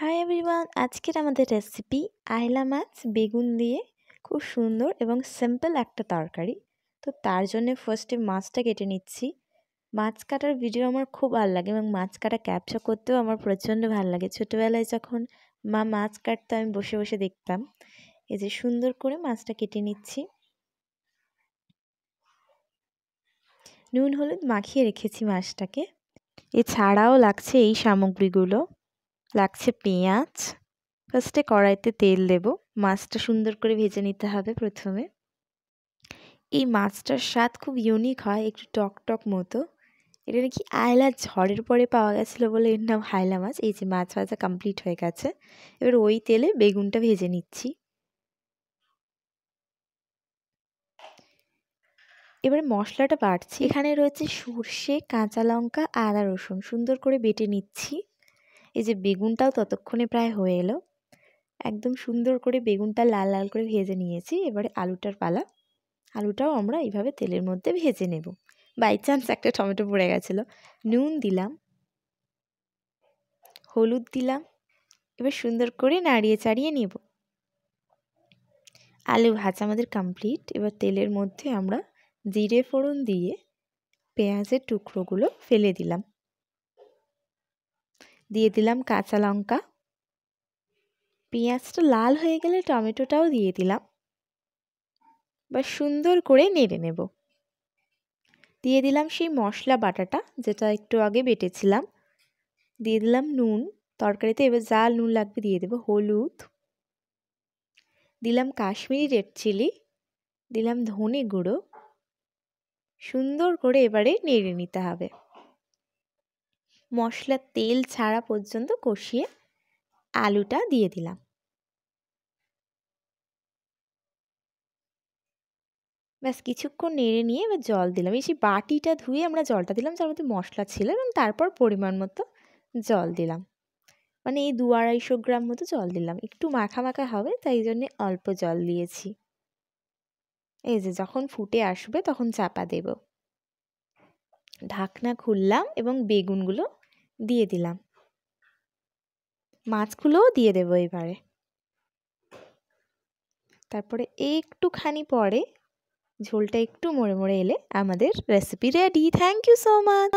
hi everyone আজকের আমাদের recipe আয়লা মাছ বেগুন দিয়ে খুব সুন্দর এবং সিম্পল একটা তরকারি তো তার জন্য ফার্স্টে মাছটা কেটে নিচ্ছি মাছ কাটার ভিডিও আমার খুব ভাল লাগে এবং মাছ কাটা ক্যাপচার করতেও আমার প্রচণ্ড ভাল লাগে ছোটোবেলায় যখন মা মাছ কাটতো আমি বসে বসে দেখতাম এই যে সুন্দর করে মাছটা কেটে নিচ্ছি নুন হলুদ মাখিয়ে রেখেছি মাছটাকে এছাড়াও লাগছে এই সামগ্রীগুলো লাগছে পেঁয়াজ ফার্স্টে কড়াইতে তেল দেব মাছটা সুন্দর করে ভেজে নিতে হবে প্রথমে এই মাছটার স্বাদ খুব ইউনিক হয় একটু টক টক মতো এটা নাকি আয়লা ঝড়ের পরে পাওয়া গেছিলো বলে এর নাম হায়লা মাছ এই যে মাছ ভাজা কমপ্লিট হয়ে গেছে এবার ওই তেলে বেগুনটা ভেজে নিচ্ছি এবারে মশলাটা বাড়ছি এখানে রয়েছে সর্ষে কাঁচা লঙ্কা আদা রসুন সুন্দর করে বেটে নিচ্ছি এই যে বেগুনটাও ততক্ষণে প্রায় হয়ে এলো একদম সুন্দর করে বেগুনটা লাল লাল করে ভেজে নিয়েছি এবারে আলুটার পালা আলুটাও আমরা এইভাবে তেলের মধ্যে ভেজে নেব বাই চান্স একটা টমেটো পড়ে গেছিলো নুন দিলাম হলুদ দিলাম এবার সুন্দর করে নাড়িয়ে চাড়িয়ে নেব আলু ভাজা আমাদের কমপ্লিট এবার তেলের মধ্যে আমরা জিরে ফোড়ন দিয়ে পেঁয়াজের টুকরোগুলো ফেলে দিলাম দিয়ে দিলাম কাঁচা লঙ্কা পেঁয়াজটা লাল হয়ে গেলে টমেটোটাও দিয়ে দিলাম বা সুন্দর করে নেড়ে নেব দিয়ে দিলাম সেই মশলা বাটাটা যেটা একটু আগে বেটেছিলাম দিয়ে দিলাম নুন তরকারিতে এবার যা নুন লাগবে দিয়ে দেবো হলুদ দিলাম কাশ্মীরি রেড চিলি দিলাম ধনে গুঁড়ো সুন্দর করে এবারে নেড়ে নিতে হবে মশলার তেল ছাড়া পর্যন্ত কষিয়ে আলুটা দিয়ে দিলাম ব্যাস কিছুক্ষণ নেড়ে নিয়ে এবার জল দিলাম এই সেই বাটিটা ধুয়ে আমরা জলটা দিলাম যার মধ্যে মশলা ছিল এবং তারপর পরিমাণ মতো জল দিলাম মানে এই দু আড়াইশো গ্রাম মতো জল দিলাম একটু মাখা মাখা হবে তাই জন্যে অল্প জল দিয়েছি এই যে যখন ফুটে আসবে তখন চাপা দেব ঢাকনা খুললাম এবং বেগুনগুলো দিয়ে দিলাম মাছগুলোও দিয়ে দেবো এবারে তারপরে একটুখানি পরে ঝোলটা একটু মরে মরে এলে আমাদের recipe ready thank you so much